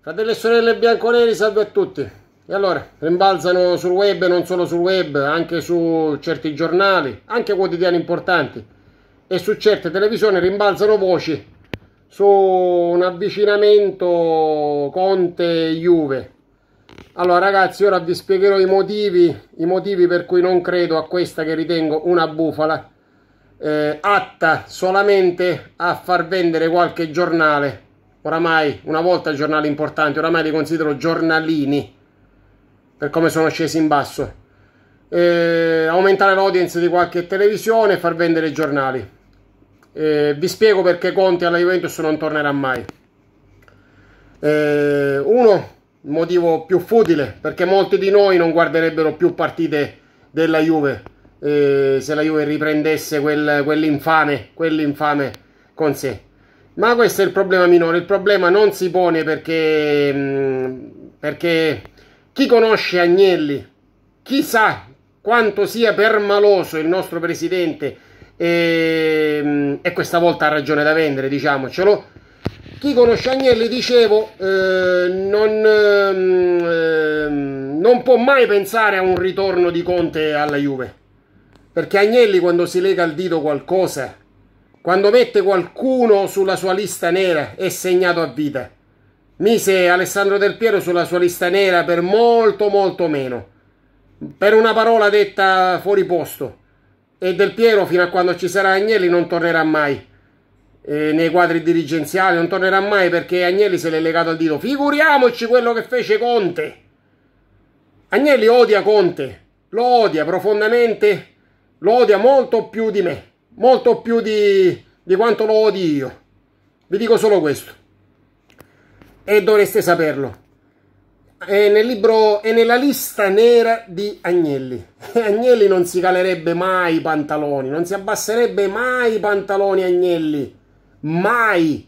Fratelli e sorelle bianconeri, salve a tutti. E allora, rimbalzano sul web, non solo sul web, anche su certi giornali, anche quotidiani importanti, e su certe televisioni rimbalzano voci su un avvicinamento Conte-Juve. Allora ragazzi, ora vi spiegherò i motivi, i motivi per cui non credo a questa che ritengo una bufala, eh, atta solamente a far vendere qualche giornale oramai una volta giornali importanti, oramai li considero giornalini per come sono scesi in basso. E aumentare l'audience di qualche televisione e far vendere i giornali. E vi spiego perché Conti alla Juventus non tornerà mai. E uno, il motivo più futile, perché molti di noi non guarderebbero più partite della Juve se la Juve riprendesse quel, quell'infame, quell'infame con sé. Ma questo è il problema minore, il problema non si pone perché, mm, perché chi conosce Agnelli, chissà quanto sia permaloso il nostro presidente e, ehm, e questa volta ha ragione da vendere, diciamocelo. Chi conosce Agnelli, dicevo, eh, non, eh, non può mai pensare a un ritorno di Conte alla Juve, perché Agnelli quando si lega al dito qualcosa quando mette qualcuno sulla sua lista nera è segnato a vita. Mise Alessandro Del Piero sulla sua lista nera per molto molto meno. Per una parola detta fuori posto. E Del Piero fino a quando ci sarà Agnelli non tornerà mai. Eh, nei quadri dirigenziali non tornerà mai perché Agnelli se l'è legato al dito. Figuriamoci quello che fece Conte. Agnelli odia Conte, lo odia profondamente, lo odia molto più di me molto più di, di quanto lo odi io. Vi dico solo questo. E dovreste saperlo. È nel libro, è nella lista nera di Agnelli. E Agnelli non si calerebbe mai i pantaloni, non si abbasserebbe mai i pantaloni Agnelli. Mai.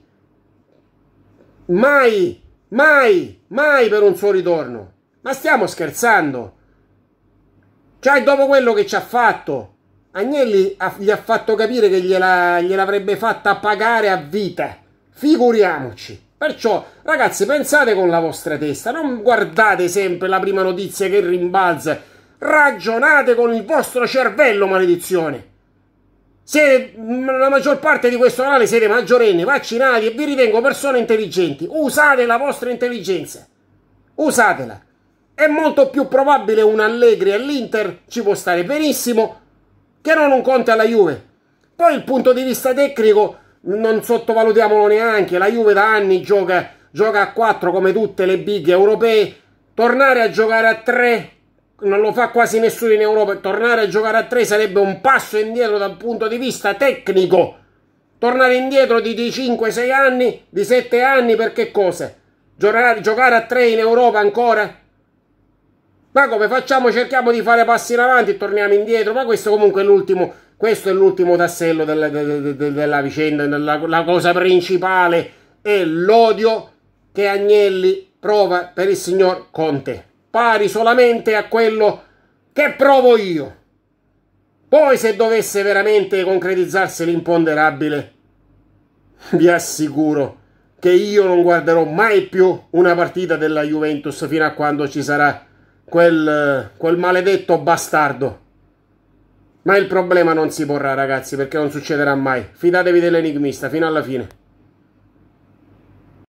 Mai, mai, mai per un suo ritorno. Ma stiamo scherzando. Cioè, dopo quello che ci ha fatto, Agnelli gli ha fatto capire che gliela, gliel'avrebbe fatta pagare a vita. Figuriamoci. Perciò, ragazzi, pensate con la vostra testa, non guardate sempre la prima notizia che rimbalza. Ragionate con il vostro cervello, maledizione. Se mm, la maggior parte di questo canale siete maggiorenni, vaccinati e vi ritengo persone intelligenti, usate la vostra intelligenza. Usatela. È molto più probabile un Allegri all'Inter, ci può stare benissimo, che non un conto è la Juve. Poi il punto di vista tecnico non sottovalutiamolo neanche, la Juve da anni gioca, gioca a 4 come tutte le big europee, tornare a giocare a 3 non lo fa quasi nessuno in Europa, tornare a giocare a 3 sarebbe un passo indietro dal punto di vista tecnico. Tornare indietro di, di 5-6 anni, di 7 anni, perché cosa? Giocare, giocare a 3 in Europa ancora? Ma come facciamo? Cerchiamo di fare passi in avanti e torniamo indietro. Ma questo comunque è l'ultimo, questo è l'ultimo tassello della, della, della vicenda. Della, la cosa principale è l'odio che Agnelli prova per il signor Conte. Pari solamente a quello che provo io. Poi se dovesse veramente concretizzarsi l'imponderabile, vi assicuro che io non guarderò mai più una partita della Juventus fino a quando ci sarà quel, quel maledetto bastardo. Ma il problema non si porrà, ragazzi, perché non succederà mai. Fidatevi dell'enigmista fino alla fine.